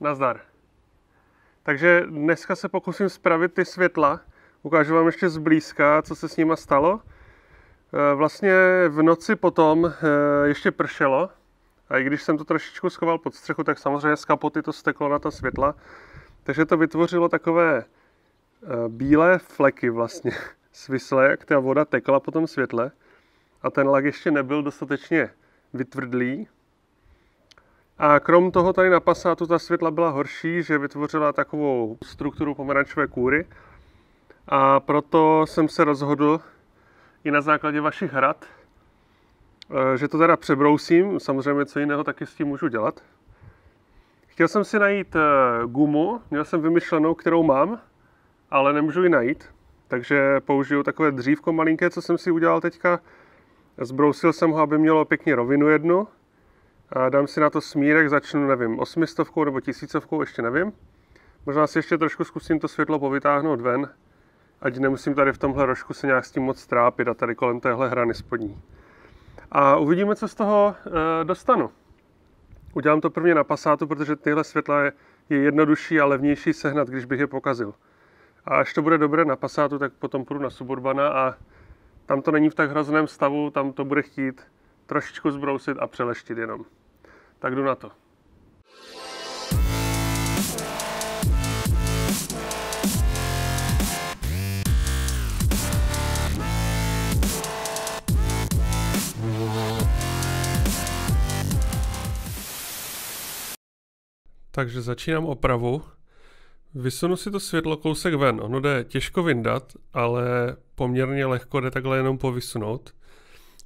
Nazdar. Takže dneska se pokusím spravit ty světla. Ukážu vám ještě zblízka, co se s nima stalo. E, vlastně v noci potom e, ještě pršelo. A i když jsem to trošičku schoval pod střechu, tak samozřejmě z kapoty to steklo na ta světla. Takže to vytvořilo takové e, bílé fleky vlastně. svislé, jak ta voda tekla po tom světle. A ten lak ještě nebyl dostatečně vytvrdlý, a krom toho tady na Passatu ta světla byla horší, že vytvořila takovou strukturu pomerančové kůry. A proto jsem se rozhodl i na základě vašich rad, e, že to teda přebrousím, samozřejmě co jiného taky s tím můžu dělat. Chtěl jsem si najít e, gumu, měl jsem vymyšlenou, kterou mám, ale nemůžu ji najít, takže použiju takové dřívko malinké, co jsem si udělal teďka. Zbrousil jsem ho, aby mělo pěkně rovinu jednu dám si na to smírek, začnu, nevím, osmistovkou nebo tisícovkou, ještě nevím. Možná si ještě trošku zkusím to světlo povytáhnout ven, ať nemusím tady v tomhle rožku se nějak s tím moc trápit a tady kolem téhle hrany spodní. A uvidíme, co z toho e, dostanu. Udělám to prvně na pasátu, protože tyhle světla je, je jednodušší a levnější sehnat, když bych je pokazil. A až to bude dobré na pasátu, tak potom půjdu na Suburbana a tam to není v tak hrozném stavu, tam to bude chtít trošičku zbrousit a přeleštit jenom. Tak jdu na to. Takže začínám opravu. Vysunu si to světlo kousek ven. Ono jde těžko vyndat, ale poměrně lehko jde takhle jenom povysunout.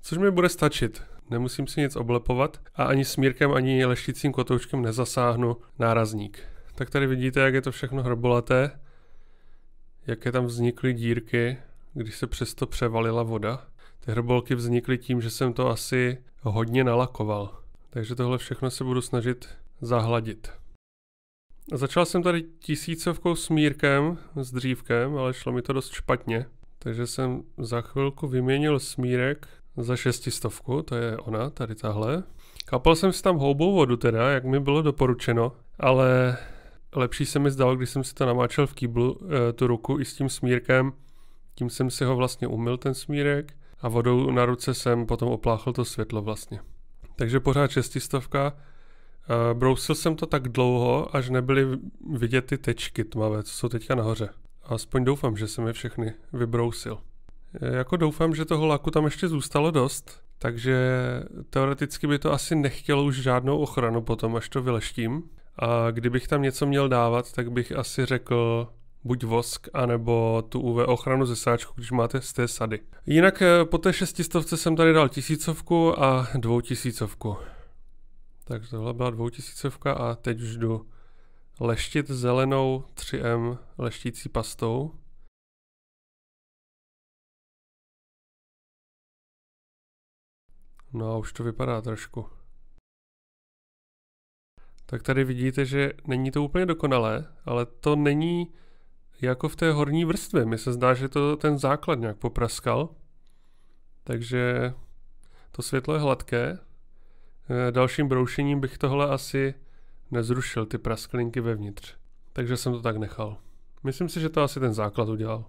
Což mi bude stačit nemusím si nic oblepovat a ani smírkem, ani leštícím kotoučkem nezasáhnu nárazník. Tak tady vidíte, jak je to všechno hrobolaté, jaké tam vznikly dírky, když se přesto převalila voda. Ty hrobolky vznikly tím, že jsem to asi hodně nalakoval. Takže tohle všechno se budu snažit zahladit. Začal jsem tady tisícovkou smírkem s dřívkem, ale šlo mi to dost špatně. Takže jsem za chvilku vyměnil smírek za šestistovku, to je ona, tady tahle. Kapal jsem si tam houbou vodu teda, jak mi bylo doporučeno, ale lepší se mi zdalo, když jsem si to namáčel v kýblu, e, tu ruku i s tím smírkem. Tím jsem si ho vlastně umyl, ten smírek, a vodou na ruce jsem potom opláchl to světlo vlastně. Takže pořád šestistovka. E, brousil jsem to tak dlouho, až nebyly vidět ty tečky tmavé, co jsou teďka nahoře. Aspoň doufám, že jsem je všechny vybrousil. Eh, jako doufám, že toho laku tam ještě zůstalo dost, takže teoreticky by to asi nechtělo už žádnou ochranu potom, až to vyleštím. A kdybych tam něco měl dávat, tak bych asi řekl buď vosk, anebo tu UV ochranu ze sáčku, když máte z té sady. Jinak eh, po té šestistovce jsem tady dal tisícovku a dvoutisícovku. Takže tohle byla dvoutisícovka a teď už jdu leštit zelenou 3M leštící pastou. No, a už to vypadá trošku. Tak tady vidíte, že není to úplně dokonalé, ale to není jako v té horní vrstvě. Mně se zdá, že to ten základ nějak popraskal. Takže to světlo je hladké. Eh, dalším broušením bych tohle asi nezrušil, ty prasklinky vevnitř. Takže jsem to tak nechal. Myslím si, že to asi ten základ udělal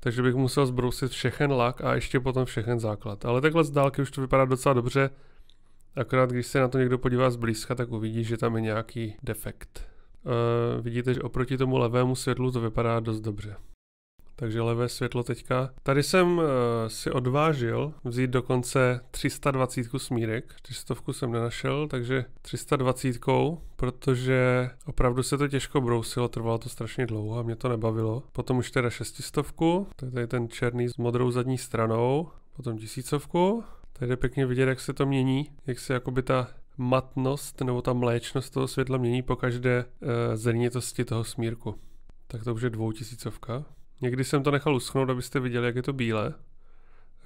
takže bych musel zbrousit všechen lak a ještě potom všechen základ. Ale takhle z dálky už to vypadá docela dobře, akorát když se na to někdo podívá zblízka, tak uvidí, že tam je nějaký defekt. E, vidíte, že oproti tomu levému světlu to vypadá dost dobře takže levé světlo teďka. Tady jsem uh, si odvážil vzít dokonce 320 smírek, 300 jsem nenašel, takže 320, protože opravdu se to těžko brousilo, trvalo to strašně dlouho a mě to nebavilo. Potom už teda 600, to je tady ten černý s modrou zadní stranou, potom tisícovku, tady je pěkně vidět, jak se to mění, jak se jakoby ta matnost nebo ta mléčnost toho světla mění po každé e, eh, zrnitosti toho smírku. Tak to už je dvoutisícovka. Někdy jsem to nechal uschnout, abyste viděli, jak je to bílé.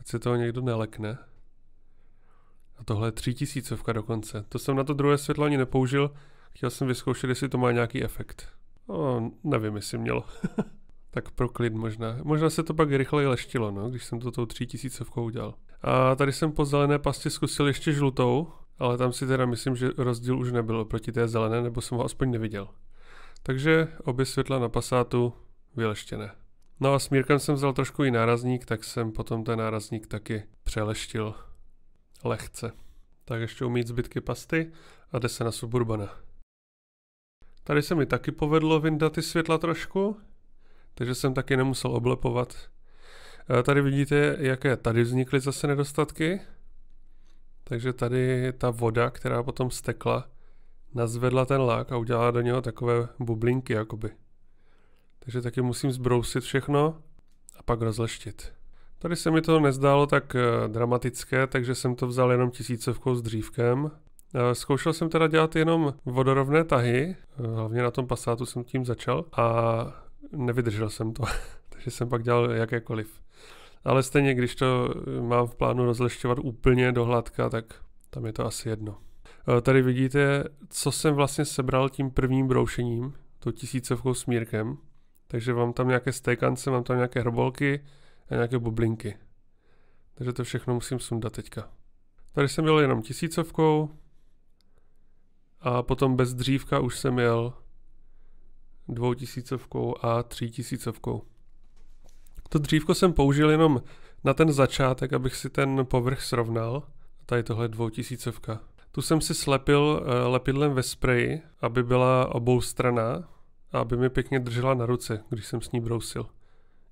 Ať se toho někdo nelekne. A tohle je tisícovka dokonce. To jsem na to druhé světlo ani nepoužil. Chtěl jsem vyzkoušet, jestli to má nějaký efekt. No, nevím, jestli mělo. tak pro klid možná. Možná se to pak rychleji leštilo, no, když jsem to tou tisícovkou udělal. A tady jsem po zelené pastě zkusil ještě žlutou, ale tam si teda myslím, že rozdíl už nebyl proti té zelené, nebo jsem ho aspoň neviděl. Takže obě světla na pasátu vyleštěné. No a s Mírkem jsem vzal trošku i nárazník, tak jsem potom ten nárazník taky přeleštil lehce. Tak ještě umít zbytky pasty a jde se na Suburbana. Tady se mi taky povedlo vyndat ty světla trošku, takže jsem taky nemusel oblepovat. E, tady vidíte, jaké tady vznikly zase nedostatky. Takže tady ta voda, která potom stekla, nazvedla ten lák a udělala do něho takové bublinky jakoby. Takže taky musím zbrousit všechno a pak rozleštit. Tady se mi to nezdálo tak eh, dramatické, takže jsem to vzal jenom tisícovkou s dřívkem. Eh, zkoušel jsem teda dělat jenom vodorovné tahy, eh, hlavně na tom pasátu jsem tím začal a nevydržel jsem to, takže jsem pak dělal jakékoliv. Ale stejně, když to mám v plánu rozlešťovat úplně do hladka, tak tam je to asi jedno. Tady vidíte, co jsem vlastně sebral tím prvním broušením, tou tisícovkou smírkem. Takže mám tam nějaké stejkance, mám tam nějaké hrobolky a nějaké bublinky. Takže to všechno musím sundat teďka. Tady jsem jel jenom tisícovkou a potom bez dřívka už jsem jel dvou tisícovkou a tří tisícovkou. To dřívko jsem použil jenom na ten začátek, abych si ten povrch srovnal. Tady tohle dvoutisícovka. Tu jsem si slepil eh, lepidlem ve spreji, aby byla obou strana, aby mi pěkně držela na ruce, když jsem s ní brousil.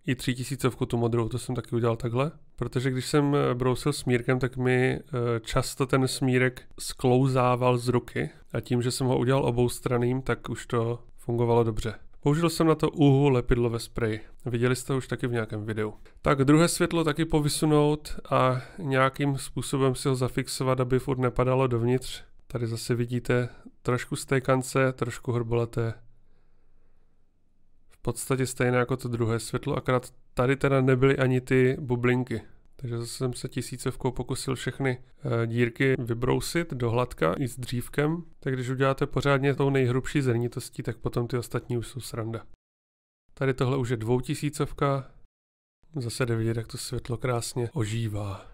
I tři tisícovku tu modrou, to jsem taky udělal takhle, protože když jsem eh, brousil smírkem, tak mi eh, často ten smírek sklouzával z ruky a tím, že jsem ho udělal oboustraným, tak už to fungovalo dobře. Použil jsem na to úhu lepidlo ve spreji. Viděli jste už taky v nějakém videu. Tak druhé světlo taky povysunout a nějakým způsobem si ho zafixovat, aby furt nepadalo dovnitř. Tady zase vidíte trošku stékance, trošku horbolaté podstatě stejné jako to druhé světlo, akorát tady teda nebyly ani ty bublinky. Takže zase jsem se tisícovkou pokusil všechny eh, dírky vybrousit do hladka i s dřívkem. Tak když uděláte pořádně tou nejhrubší zrnitostí, tak potom ty ostatní už jsou sranda. Tady tohle už je dvoutisícovka. Zase jde vidět, jak to světlo krásně ožívá.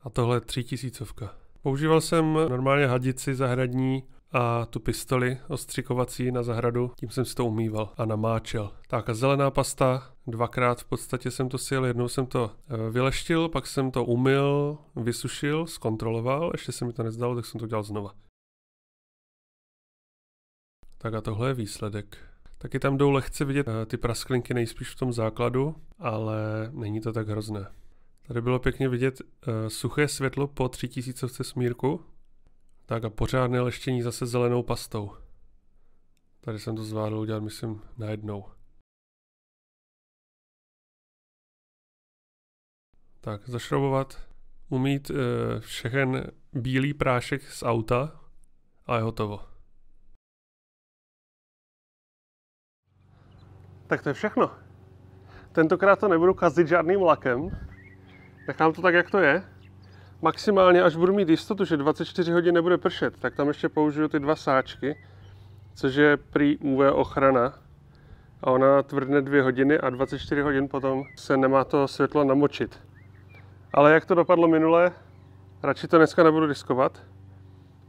A tohle je tři tisícovka. Používal jsem normálně hadici zahradní a tu pistoli ostřikovací na zahradu, tím jsem si to umýval a namáčel. Tak a zelená pasta, dvakrát v podstatě jsem to sjel, jednou jsem to eh, vyleštil, pak jsem to umyl, vysušil, zkontroloval, ještě se mi to nezdalo, tak jsem to dělal znova. Tak a tohle je výsledek. Taky tam jdou lehce vidět eh, ty prasklinky nejspíš v tom základu, ale není to tak hrozné. Tady bylo pěkně vidět eh, suché světlo po 3000 smírku, tak a pořádné leštění zase zelenou pastou. Tady jsem to zvládl udělat, myslím, najednou. Tak, zašrobovat, umít e, všechen bílý prášek z auta a je hotovo. Tak to je všechno. Tentokrát to nebudu kazit žádným lakem. Nechám to tak, jak to je maximálně, až budu mít jistotu, že 24 hodin nebude pršet, tak tam ještě použiju ty dva sáčky, což je prý UV ochrana. A ona tvrdne dvě hodiny a 24 hodin potom se nemá to světlo namočit. Ale jak to dopadlo minule, radši to dneska nebudu riskovat.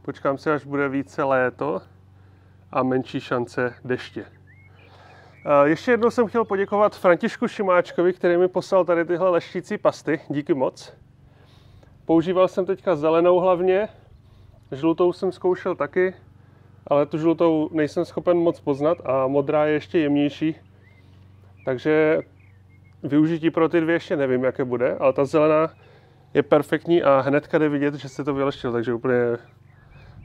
Počkám si, až bude více léto a menší šance deště. Ještě jednou jsem chtěl poděkovat Františku Šimáčkovi, který mi poslal tady tyhle leštící pasty. Díky moc. Používal jsem teďka zelenou hlavně, žlutou jsem zkoušel taky, ale tu žlutou nejsem schopen moc poznat a modrá je ještě jemnější. Takže využití pro ty dvě ještě nevím, jaké bude, ale ta zelená je perfektní a hnedka jde vidět, že se to vyleštil, takže úplně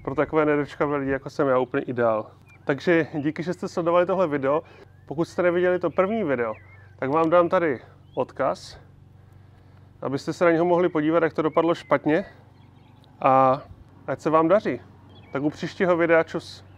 pro takové nedočkavé lidi, jako jsem já, úplně ideál. Takže díky, že jste sledovali tohle video. Pokud jste neviděli to první video, tak vám dám tady odkaz, abyste se na něho mohli podívat, jak to dopadlo špatně a ať se vám daří. Tak u příštího videa čus.